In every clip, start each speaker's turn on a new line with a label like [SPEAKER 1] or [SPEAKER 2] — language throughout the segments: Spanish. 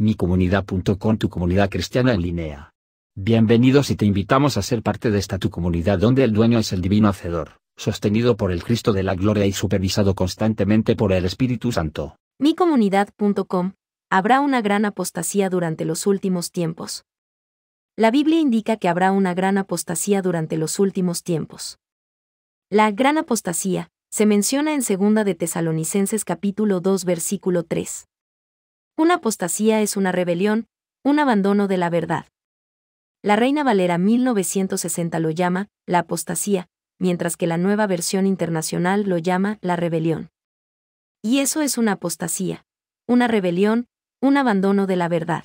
[SPEAKER 1] micomunidad.com tu comunidad cristiana en línea. Bienvenidos y te invitamos a ser parte de esta tu comunidad donde el dueño es el divino hacedor, sostenido por el Cristo de la gloria y supervisado constantemente por el Espíritu Santo. Micomunidad.com Habrá una gran apostasía durante los últimos tiempos. La Biblia indica que habrá una gran apostasía durante los últimos tiempos. La gran apostasía se menciona en 2 de Tesalonicenses capítulo 2 versículo 3. Una apostasía es una rebelión, un abandono de la verdad. La Reina Valera 1960 lo llama la apostasía, mientras que la nueva versión internacional lo llama la rebelión. Y eso es una apostasía, una rebelión, un abandono de la verdad.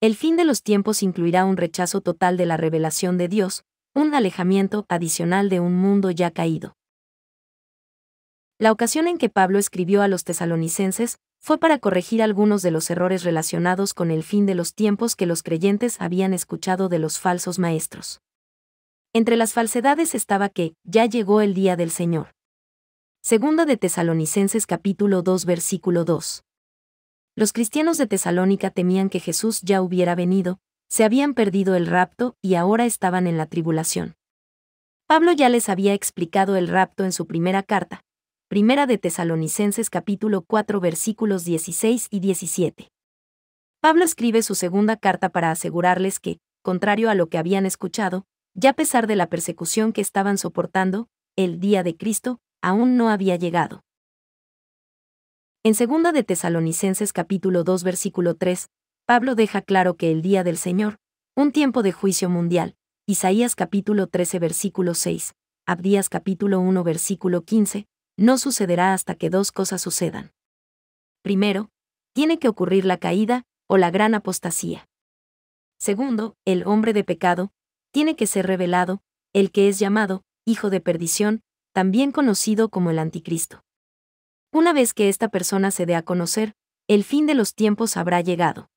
[SPEAKER 1] El fin de los tiempos incluirá un rechazo total de la revelación de Dios, un alejamiento adicional de un mundo ya caído. La ocasión en que Pablo escribió a los tesalonicenses fue para corregir algunos de los errores relacionados con el fin de los tiempos que los creyentes habían escuchado de los falsos maestros. Entre las falsedades estaba que, ya llegó el día del Señor. Segunda de Tesalonicenses capítulo 2 versículo 2. Los cristianos de Tesalónica temían que Jesús ya hubiera venido, se habían perdido el rapto y ahora estaban en la tribulación. Pablo ya les había explicado el rapto en su primera carta, Primera de Tesalonicenses capítulo 4 versículos 16 y 17. Pablo escribe su segunda carta para asegurarles que, contrario a lo que habían escuchado, ya a pesar de la persecución que estaban soportando, el día de Cristo aún no había llegado. En segunda de Tesalonicenses capítulo 2 versículo 3, Pablo deja claro que el día del Señor, un tiempo de juicio mundial, Isaías capítulo 13 versículo 6, Abdías capítulo 1 versículo 15, no sucederá hasta que dos cosas sucedan. Primero, tiene que ocurrir la caída o la gran apostasía. Segundo, el hombre de pecado, tiene que ser revelado, el que es llamado, hijo de perdición, también conocido como el anticristo. Una vez que esta persona se dé a conocer, el fin de los tiempos habrá llegado.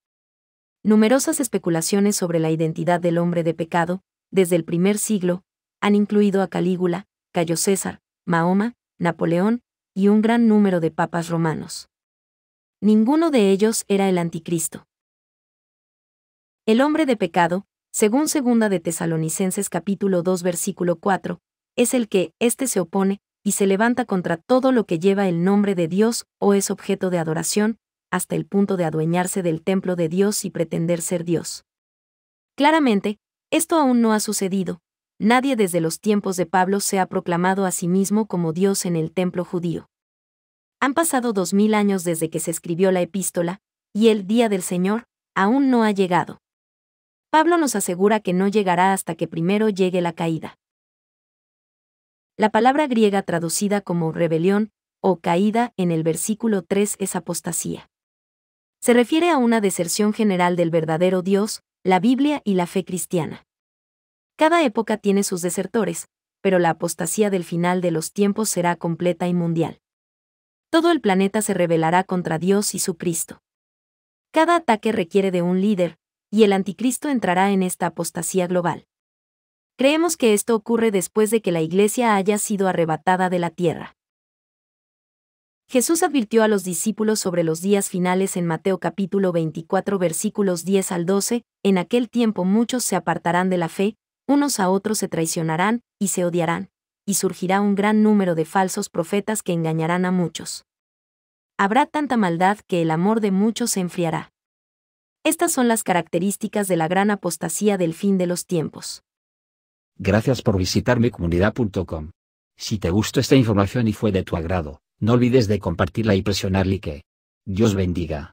[SPEAKER 1] Numerosas especulaciones sobre la identidad del hombre de pecado, desde el primer siglo, han incluido a Calígula, Cayo César, Mahoma, Napoleón y un gran número de papas romanos. Ninguno de ellos era el anticristo. El hombre de pecado, según segunda de Tesalonicenses capítulo 2 versículo 4, es el que, éste se opone, y se levanta contra todo lo que lleva el nombre de Dios o es objeto de adoración, hasta el punto de adueñarse del templo de Dios y pretender ser Dios. Claramente, esto aún no ha sucedido, Nadie desde los tiempos de Pablo se ha proclamado a sí mismo como Dios en el templo judío. Han pasado dos mil años desde que se escribió la epístola, y el día del Señor aún no ha llegado. Pablo nos asegura que no llegará hasta que primero llegue la caída. La palabra griega traducida como rebelión o caída en el versículo 3 es apostasía. Se refiere a una deserción general del verdadero Dios, la Biblia y la fe cristiana. Cada época tiene sus desertores, pero la apostasía del final de los tiempos será completa y mundial. Todo el planeta se rebelará contra Dios y su Cristo. Cada ataque requiere de un líder, y el anticristo entrará en esta apostasía global. Creemos que esto ocurre después de que la iglesia haya sido arrebatada de la tierra. Jesús advirtió a los discípulos sobre los días finales en Mateo capítulo 24 versículos 10 al 12, en aquel tiempo muchos se apartarán de la fe, unos a otros se traicionarán y se odiarán, y surgirá un gran número de falsos profetas que engañarán a muchos. Habrá tanta maldad que el amor de muchos se enfriará. Estas son las características de la gran apostasía del fin de los tiempos. Gracias por visitar mi comunidad.com. Si te gustó esta información y fue de tu agrado, no olvides de compartirla y presionar like. Dios bendiga.